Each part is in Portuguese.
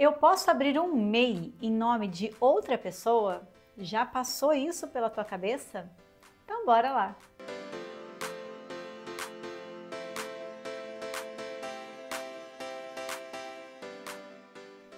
Eu posso abrir um MEI em nome de outra pessoa? Já passou isso pela tua cabeça? Então bora lá!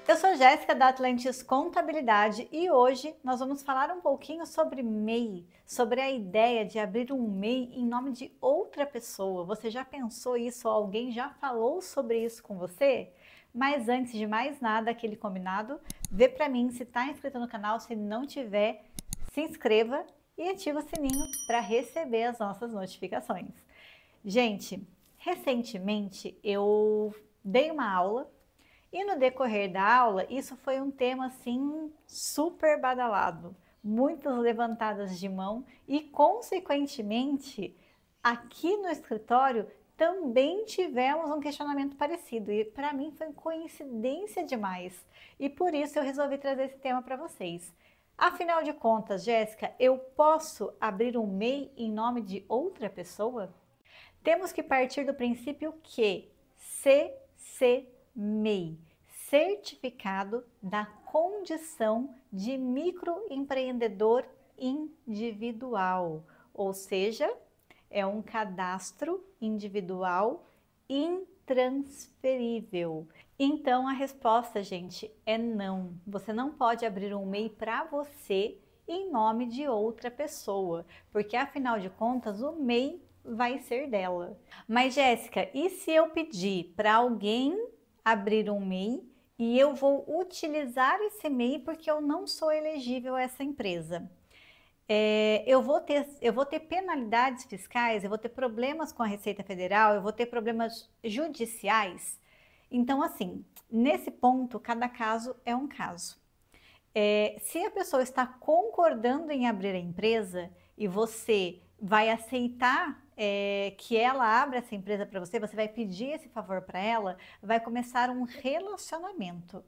Eu sou Jéssica da Atlantis Contabilidade e hoje nós vamos falar um pouquinho sobre MEI, sobre a ideia de abrir um MEI em nome de outra pessoa. Você já pensou isso? Alguém já falou sobre isso com você? Mas antes de mais nada, aquele combinado, vê para mim se está inscrito no canal, se não tiver, se inscreva e ativa o sininho para receber as nossas notificações. Gente, recentemente eu dei uma aula e no decorrer da aula, isso foi um tema assim super badalado, muitas levantadas de mão e consequentemente aqui no escritório também tivemos um questionamento parecido e para mim foi coincidência demais. E por isso eu resolvi trazer esse tema para vocês. Afinal de contas, Jéssica, eu posso abrir um MEI em nome de outra pessoa? Temos que partir do princípio que CCMEI, Certificado da Condição de Microempreendedor Individual, ou seja, é um cadastro individual intransferível. Então a resposta, gente, é não. Você não pode abrir um MEI para você em nome de outra pessoa, porque afinal de contas o MEI vai ser dela. Mas Jéssica, e se eu pedir para alguém abrir um MEI e eu vou utilizar esse MEI porque eu não sou elegível a essa empresa? é, eu, vou ter, eu vou ter penalidades fiscais, eu vou ter problemas com a Receita Federal, eu vou ter problemas judiciais. Então, assim, nesse ponto, cada caso é um caso. É, se a pessoa está concordando em abrir a empresa e você vai aceitar é, que ela abra essa empresa para você, você vai pedir esse favor para ela, vai começar um relacionamento.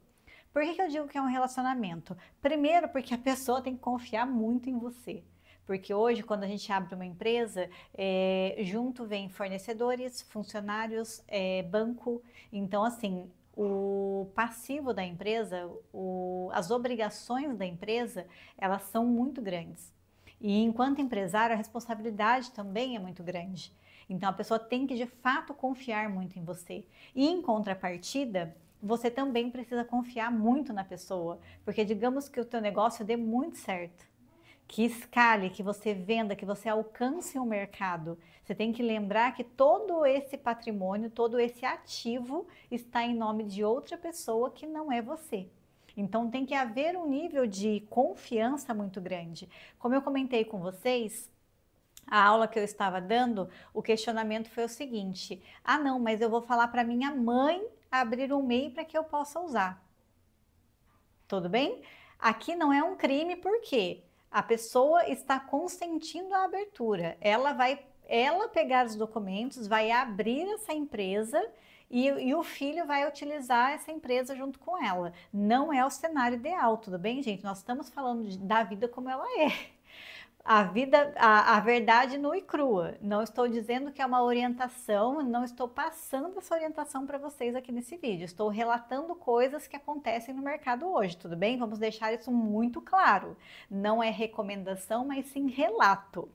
Por que, que eu digo que é um relacionamento? Primeiro, porque a pessoa tem que confiar muito em você. Porque hoje, quando a gente abre uma empresa, é, junto vem fornecedores, funcionários, é, banco. Então, assim, o passivo da empresa, o, as obrigações da empresa, elas são muito grandes. E enquanto empresário, a responsabilidade também é muito grande. Então, a pessoa tem que de fato confiar muito em você. E em contrapartida, você também precisa confiar muito na pessoa, porque digamos que o teu negócio dê muito certo, que escale, que você venda, que você alcance o mercado. Você tem que lembrar que todo esse patrimônio, todo esse ativo está em nome de outra pessoa que não é você. Então tem que haver um nível de confiança muito grande. Como eu comentei com vocês, a aula que eu estava dando, o questionamento foi o seguinte: "Ah, não, mas eu vou falar para minha mãe abrir um MEI para que eu possa usar. Tudo bem? Aqui não é um crime, porque a pessoa está consentindo a abertura. Ela vai ela pegar os documentos, vai abrir essa empresa e, e, o filho vai utilizar essa empresa junto com ela. Não é o cenário ideal, tudo bem, gente? Nós estamos falando de, da vida como ela é a vida, a, a, verdade nua e crua. Não estou dizendo que é uma orientação, não estou passando essa orientação para vocês aqui nesse vídeo. Estou relatando coisas que acontecem no mercado hoje, tudo bem? Vamos deixar isso muito claro. Não é recomendação, mas sim relato.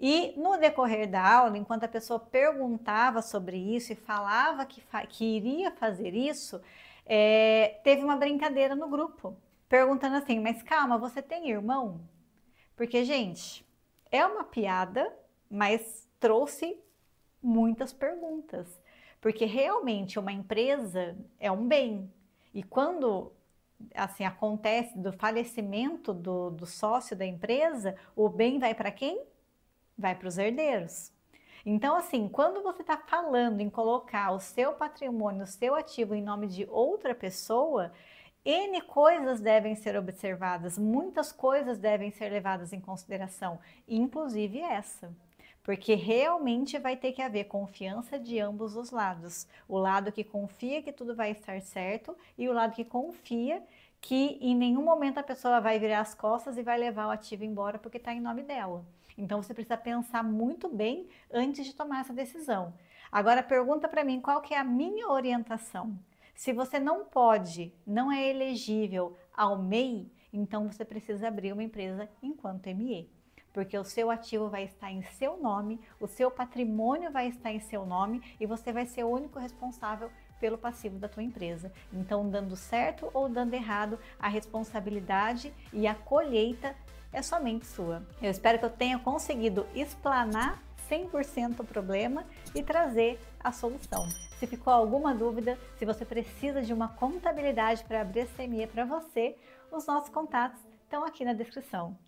E no decorrer da aula, enquanto a pessoa perguntava sobre isso e falava que, fa que iria fazer isso, é, teve uma brincadeira no grupo, perguntando assim: Mas calma, você tem irmão? Porque, gente, é uma piada, mas trouxe muitas perguntas. Porque realmente uma empresa é um bem. E quando assim acontece do falecimento do, do sócio da empresa, o bem vai para quem? Vai para os herdeiros. Então, assim, quando você está falando em colocar o seu patrimônio, o seu ativo em nome de outra pessoa, N coisas devem ser observadas, muitas coisas devem ser levadas em consideração, inclusive essa. Porque realmente vai ter que haver confiança de ambos os lados. O lado que confia que tudo vai estar certo e o lado que confia que em nenhum momento a pessoa vai virar as costas e vai levar o ativo embora porque está em nome dela. Então você precisa pensar muito bem antes de tomar essa decisão. Agora pergunta para mim qual que é a minha orientação. Se você não pode, não é elegível ao MEI, então você precisa abrir uma empresa enquanto ME, porque o seu ativo vai estar em seu nome, o seu patrimônio vai estar em seu nome e você vai ser o único responsável pelo passivo da tua empresa. Então, dando certo ou dando errado, a responsabilidade e a colheita é somente sua. Eu espero que eu tenha conseguido explanar 100% o problema e trazer a solução. Se ficou alguma dúvida, se você precisa de uma contabilidade para abrir a CME para você, os nossos contatos estão aqui na descrição.